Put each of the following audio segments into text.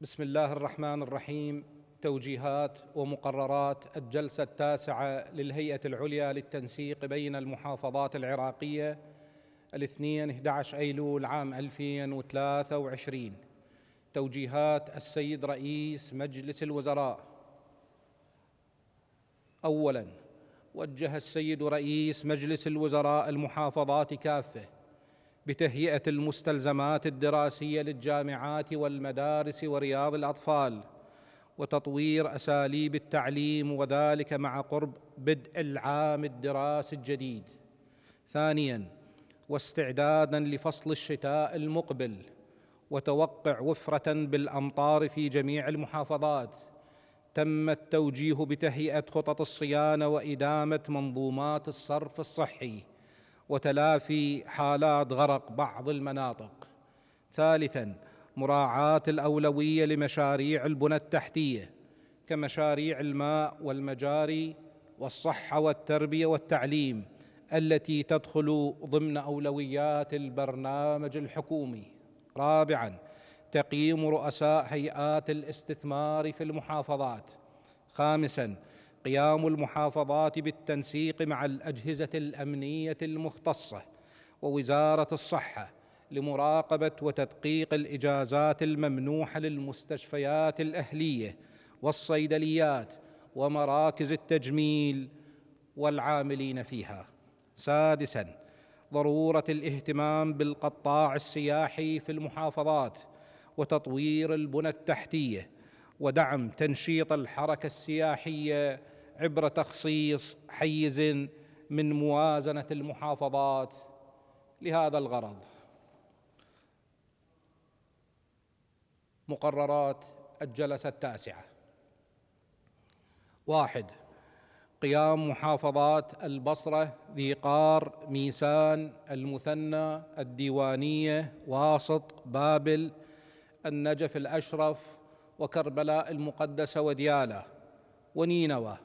بسم الله الرحمن الرحيم توجيهات ومقررات الجلسة التاسعة للهيئة العليا للتنسيق بين المحافظات العراقية الاثنين 11 أيلول عام 2023 توجيهات السيد رئيس مجلس الوزراء أولاً وجه السيد رئيس مجلس الوزراء المحافظات كافة بتهيئه المستلزمات الدراسيه للجامعات والمدارس ورياض الاطفال وتطوير اساليب التعليم وذلك مع قرب بدء العام الدراسي الجديد ثانيا واستعدادا لفصل الشتاء المقبل وتوقع وفره بالامطار في جميع المحافظات تم التوجيه بتهيئه خطط الصيانه وادامه منظومات الصرف الصحي وتلافي حالات غرق بعض المناطق ثالثا مراعاه الاولويه لمشاريع البنى التحتيه كمشاريع الماء والمجاري والصحه والتربيه والتعليم التي تدخل ضمن اولويات البرنامج الحكومي رابعا تقييم رؤساء هيئات الاستثمار في المحافظات خامسا قيام المحافظات بالتنسيق مع الاجهزه الامنيه المختصه ووزاره الصحه لمراقبه وتدقيق الاجازات الممنوحه للمستشفيات الاهليه والصيدليات ومراكز التجميل والعاملين فيها سادسا ضروره الاهتمام بالقطاع السياحي في المحافظات وتطوير البنى التحتيه ودعم تنشيط الحركه السياحيه عبر تخصيص حيز من موازنه المحافظات لهذا الغرض مقررات الجلسه التاسعه واحد قيام محافظات البصره ذي قار ميسان المثنى الديوانيه واسط بابل النجف الاشرف وكربلاء المقدسه ودياله ونينوى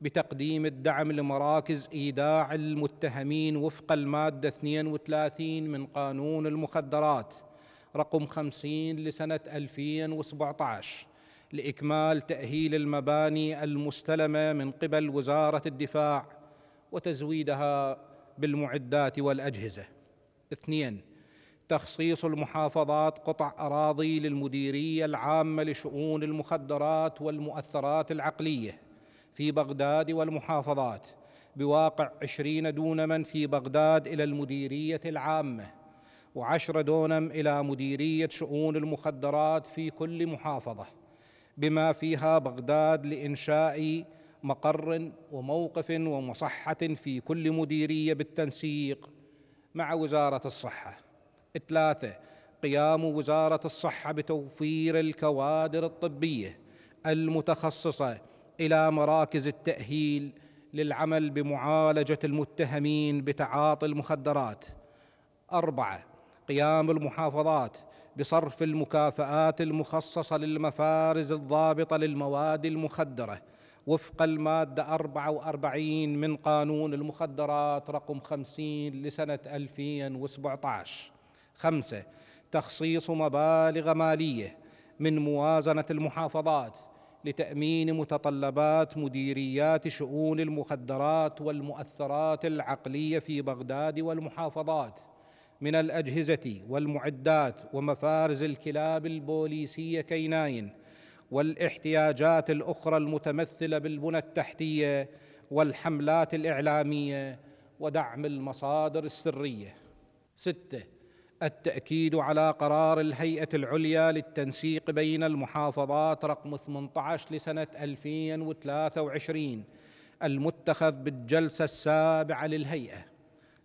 بتقديم الدعم لمراكز ايداع المتهمين وفق الماده 32 من قانون المخدرات رقم 50 لسنه 2017 لاكمال تاهيل المباني المستلمه من قبل وزاره الدفاع وتزويدها بالمعدات والاجهزه. اثنين تخصيص المحافظات قطع اراضي للمديريه العامه لشؤون المخدرات والمؤثرات العقليه في بغداد والمحافظات بواقع عشرين دونما في بغداد إلى المديرية العامة وعشر دونم إلى مديرية شؤون المخدرات في كل محافظة بما فيها بغداد لإنشاء مقر وموقف ومصحة في كل مديرية بالتنسيق مع وزارة الصحة ثلاثة قيام وزارة الصحة بتوفير الكوادر الطبية المتخصصة الى مراكز التاهيل للعمل بمعالجه المتهمين بتعاطي المخدرات اربعه قيام المحافظات بصرف المكافآت المخصصة للمفارز الضابطة للمواد المخدرة وفق المادة 44 من قانون المخدرات رقم 50 لسنة 2017 خمسة تخصيص مبالغ مالية من موازنة المحافظات لتامين متطلبات مديريات شؤون المخدرات والمؤثرات العقليه في بغداد والمحافظات من الاجهزه والمعدات ومفارز الكلاب البوليسيه كيناين والاحتياجات الاخرى المتمثله بالبنى التحتيه والحملات الاعلاميه ودعم المصادر السريه سته التأكيد على قرار الهيئة العليا للتنسيق بين المحافظات رقم 18 لسنة 2023 المتخذ بالجلسة السابعة للهيئة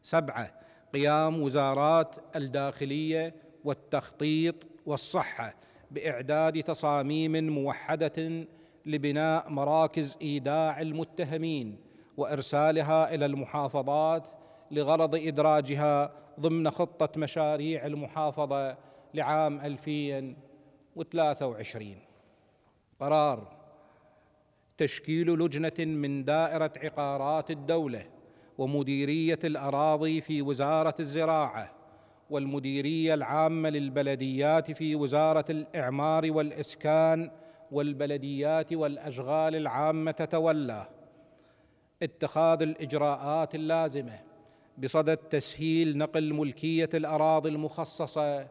سبعة قيام وزارات الداخلية والتخطيط والصحة بإعداد تصاميم موحدة لبناء مراكز إيداع المتهمين وإرسالها إلى المحافظات لغرض إدراجها ضمن خطة مشاريع المحافظة لعام 2023 قرار تشكيل لجنة من دائرة عقارات الدولة ومديرية الأراضي في وزارة الزراعة والمديرية العامة للبلديات في وزارة الإعمار والإسكان والبلديات والأشغال العامة تتولى اتخاذ الإجراءات اللازمة بصدد تسهيل نقل ملكيه الاراضي المخصصه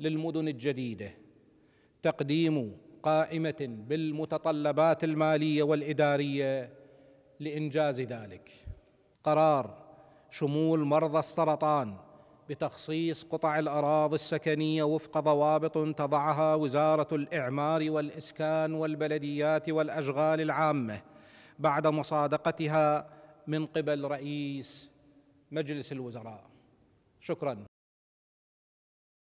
للمدن الجديده تقديم قائمه بالمتطلبات الماليه والاداريه لانجاز ذلك قرار شمول مرضى السرطان بتخصيص قطع الاراضي السكنيه وفق ضوابط تضعها وزاره الاعمار والاسكان والبلديات والاشغال العامه بعد مصادقتها من قبل رئيس مجلس الوزراء شكرا